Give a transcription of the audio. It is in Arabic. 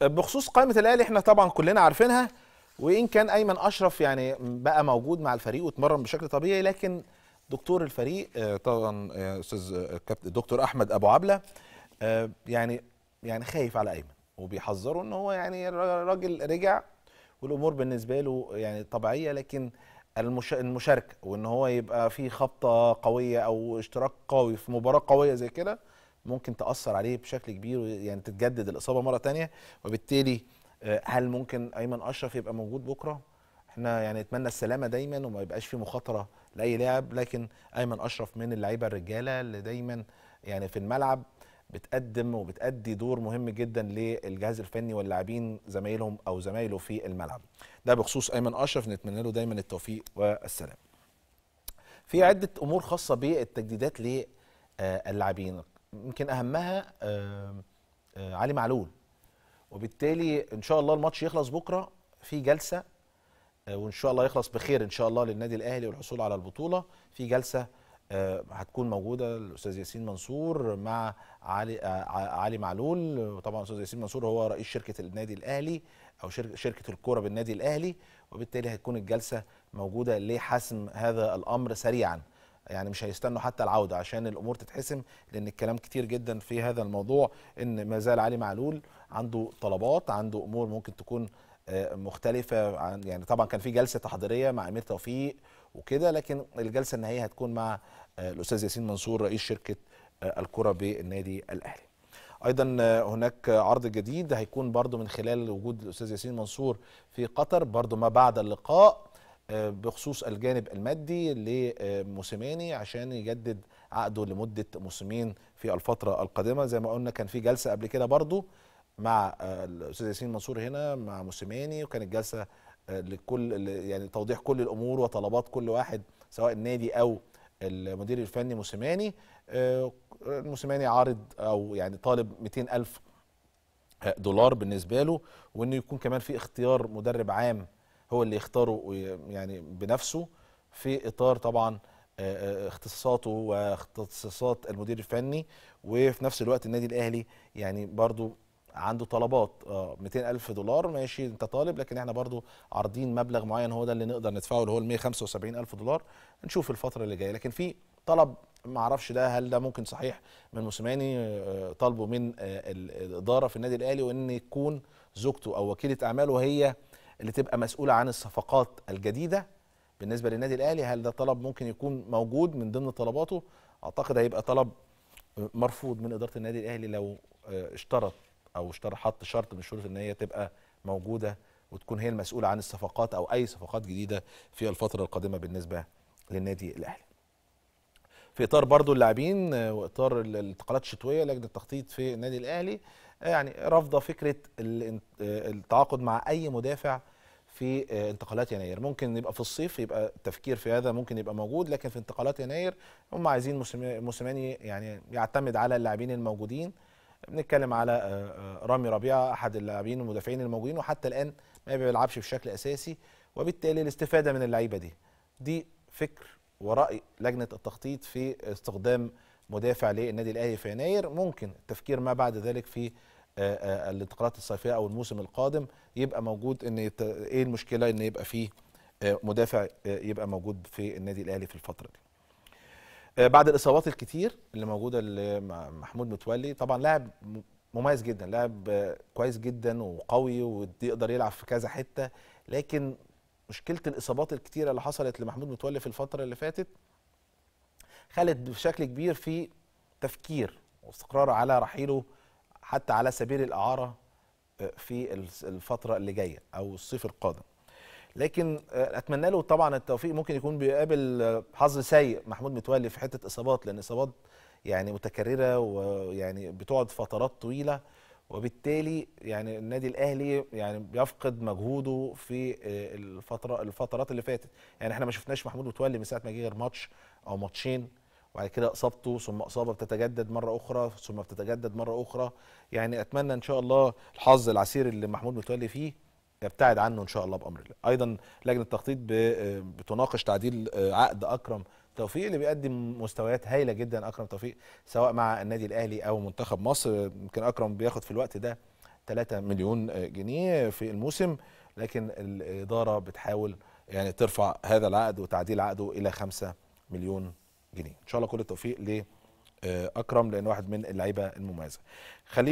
بخصوص قائمه الاهلي احنا طبعا كلنا عارفينها وان كان ايمن اشرف يعني بقى موجود مع الفريق واتمرن بشكل طبيعي لكن دكتور الفريق آه، طبعا آه، استاذ الكابتن آه، الدكتور احمد ابو عبله يعني يعني خايف على ايمن وبيحذره ان هو يعني راجل رجع والامور بالنسبه له يعني طبيعيه لكن المشاركه وان هو يبقى في خبطه قويه او اشتراك قوي في مباراه قويه زي كده ممكن تاثر عليه بشكل كبير يعني تتجدد الاصابه مره ثانيه وبالتالي آه، هل ممكن ايمن اشرف يبقى موجود بكره احنا يعني نتمنى السلامه دايما وما يبقاش في مخاطره لاي لاعب لكن ايمن اشرف من اللعيبه الرجاله اللي دايما يعني في الملعب بتقدم وبتأدي دور مهم جدا للجهاز الفني واللاعبين زمايلهم او زمايله في الملعب. ده بخصوص ايمن اشرف نتمنى له دايما التوفيق والسلام. في عده امور خاصه بالتجديدات للاعبين يمكن اهمها آه، آه، علي معلول وبالتالي ان شاء الله الماتش يخلص بكره في جلسه آه، وان شاء الله يخلص بخير ان شاء الله للنادي الاهلي والحصول على البطوله في جلسه هتكون موجوده الاستاذ ياسين منصور مع علي علي معلول وطبعا الاستاذ ياسين منصور هو رئيس شركه النادي الاهلي او شركه الكوره بالنادي الاهلي وبالتالي هتكون الجلسه موجوده لحسم هذا الامر سريعا يعني مش هيستنوا حتى العوده عشان الامور تتحسم لان الكلام كتير جدا في هذا الموضوع ان ما زال علي معلول عنده طلبات عنده امور ممكن تكون آه، مختلفه عن يعني طبعا كان في جلسه تحضيريه مع امير توفيق وكده لكن الجلسه النهائيه هتكون مع آه، الاستاذ ياسين منصور رئيس شركه آه، الكره بالنادي الاهلي. ايضا هناك عرض جديد هيكون برضو من خلال وجود الاستاذ ياسين منصور في قطر برضو ما بعد اللقاء بخصوص الجانب المادي لموسيماني عشان يجدد عقده لمده موسمين في الفتره القادمه زي ما قلنا كان في جلسه قبل كده برضو مع آه، الاستاذ ياسين منصور هنا مع موسيماني وكانت جلسه آه، لكل يعني توضيح كل الامور وطلبات كل واحد سواء النادي او المدير الفني موسيماني آه، موسيماني عارض او يعني طالب 200 الف دولار بالنسبه له وانه يكون كمان في اختيار مدرب عام هو اللي يختاره يعني بنفسه في اطار طبعا آه، آه، اختصاصاته واختصاصات المدير الفني وفي نفس الوقت النادي الاهلي يعني برضو عنده طلبات 200 آه، ألف دولار ماشي انت طالب لكن احنا برضو عارضين مبلغ معين هو ده اللي نقدر ندفعه اللي هو ال 175 ألف دولار نشوف الفترة اللي جاية لكن في طلب ما اعرفش ده هل ده ممكن صحيح من موسيماني طالبه من الإدارة في النادي الأهلي وإن يكون زوجته أو وكيلة أعماله هي اللي تبقى مسؤوله عن الصفقات الجديده بالنسبه للنادي الاهلي هل ده طلب ممكن يكون موجود من ضمن طلباته اعتقد هيبقى طلب مرفوض من اداره النادي الاهلي لو آه، اشترط او اشترى حط شرط من الشروط ان هي تبقى موجوده وتكون هي المسؤوله عن الصفقات او اي صفقات جديده في الفتره القادمه بالنسبه للنادي الاهلي في اطار برضو اللاعبين آه، واطار الانتقالات الشتويه لجنه التخطيط في النادي الاهلي يعني رافضه فكره آه، التعاقد مع اي مدافع في آه، انتقالات يناير ممكن يبقى في الصيف يبقى التفكير في هذا ممكن يبقى موجود لكن في انتقالات يناير هم عايزين موسيماني يعني يعتمد على اللاعبين الموجودين بنتكلم على آه، رامي ربيعه احد اللاعبين المدافعين الموجودين وحتى الان ما بيلعبش بشكل اساسي وبالتالي الاستفاده من اللعيبه دي دي فكر وراي لجنه التخطيط في استخدام مدافع للنادي الاهلي في يناير ممكن التفكير ما بعد ذلك في آه، آه، الانتقالات الصيفيه او الموسم القادم يبقى موجود ان يت... ايه المشكله ان يبقى فيه آه، مدافع يبقى موجود في النادي الاهلي في الفتره دي. بعد الاصابات الكتير اللي موجوده لمحمود متولي طبعا لاعب مميز جدا لاعب كويس جدا وقوي ويقدر يلعب في كذا حته لكن مشكله الاصابات الكتيره اللي حصلت لمحمود متولي في الفتره اللي فاتت خلت بشكل كبير في تفكير واستقرار على رحيله حتى على سبيل الإعارة آه، في الفترة اللي جاية أو الصيف القادم لكن آه، أتمنى له طبعا التوفيق ممكن يكون بيقابل آه، حظ سيء محمود متولي في حتة إصابات لأن إصابات يعني متكررة ويعني بتقعد فترات طويلة وبالتالي يعني النادي الاهلي يعني بيفقد مجهوده في الفتره الفترات اللي فاتت يعني احنا ما شفناش محمود متولي من ساعه ما جه غير ماتش او ماتشين وبعد كده اصابته ثم اصابه بتتجدد مره اخرى ثم بتتجدد مره اخرى يعني اتمنى ان شاء الله الحظ العسير اللي محمود متولي فيه يبتعد عنه ان شاء الله بامر الله ايضا لجنه التخطيط بتناقش تعديل عقد اكرم توفيق اللي بيقدم مستويات هايله جدا اكرم توفيق سواء مع النادي الاهلي او منتخب مصر يمكن اكرم بياخد في الوقت ده 3 مليون جنيه في الموسم لكن الاداره بتحاول يعني ترفع هذا العقد وتعديل عقده الى 5 مليون جنيه ان شاء الله كل التوفيق لاكرم لان واحد من اللعيبه المميزه خلينا